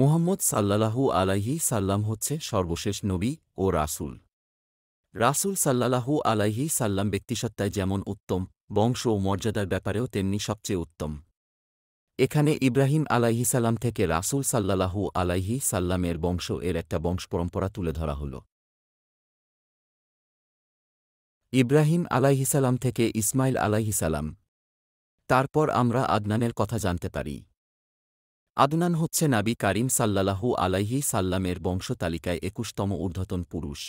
মুহাম্মদ সাল্লাহু আলাইহি সাল্লাম হচ্ছে সর্বশেষ নবী ও রাসুল রাসুল সাল্লাহু আলাইহি সাল্লাম ব্যক্তিসত্তায় যেমন উত্তম বংশ ও মর্যাদার ব্যাপারেও তেমনি সবচেয়ে উত্তম এখানে ইব্রাহিম আলাইহি সাল্লাম থেকে রাসুল সাল্লাহু আলাইহি সাল্লামের বংশ এর একটা বংশ পরম্পরা তুলে ধরা হল ইব্রাহিম সাল্লাম থেকে ইসমাইল সাল্লাম তারপর আমরা আদনানের কথা জানতে পারি আদনান হচ্ছে নাবি কারিম সাল্লাহু আলাইহি সাল্লামের বংশতালিকায় একুশতম ঊর্ধ্বতন পুরুষ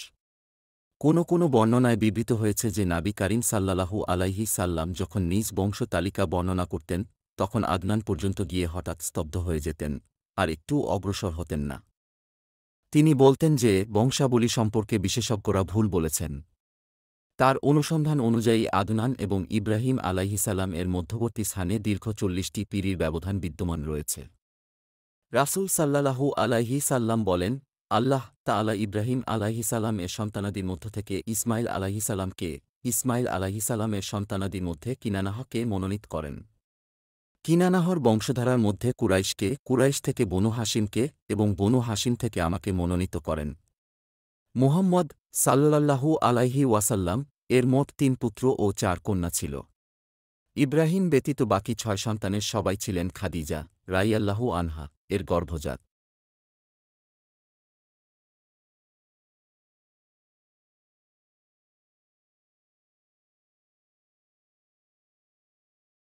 কোনো কোনো বর্ণনায় বিবৃত হয়েছে যে নাবি কারিম সাল্লাহু আলাইহি সাল্লাম যখন নিজ বংশতালিকা বর্ণনা করতেন তখন আদনান পর্যন্ত গিয়ে হঠাৎ স্তব্ধ হয়ে যেতেন আর একটু অগ্রসর হতেন না তিনি বলতেন যে বংশাবলী সম্পর্কে বিশেষজ্ঞরা ভুল বলেছেন তার অনুসন্ধান অনুযায়ী আদনান এবং ইব্রাহিম আলাইহিসাল্লাম এর মধ্যবর্তী স্থানে দীর্ঘ চল্লিশটি পিড়ির ব্যবধান বিদ্যমান রয়েছে রাসুল সাল্লাহু আলাহি সাল্লাম বলেন আল্লাহ তা আলা ইব্রাহিম আলাহি এর সন্তানাদির মধ্য থেকে ইসমাইল আলাহিসাল্লামকে ইসমাইল আলাহি সাল্লামের সন্তানাদির মধ্যে কিনানাহকে মনোনীত করেন কিনানাহর বংশধারার মধ্যে কুরাইশকে কুরাইশ থেকে বনু হাসিমকে এবং বনু হাসিম থেকে আমাকে মনোনীত করেন মুহম্মদ সাল্লাল্লাহু আলাইহি ওয়াসাল্লাম এর মোট তিন পুত্র ও চার কন্যা ছিল ইব্রাহিম ব্যতীত বাকি ছয় সন্তানের সবাই ছিলেন খাদিজা রাইয়াল্লাহু আনহা এর গর্ভজাত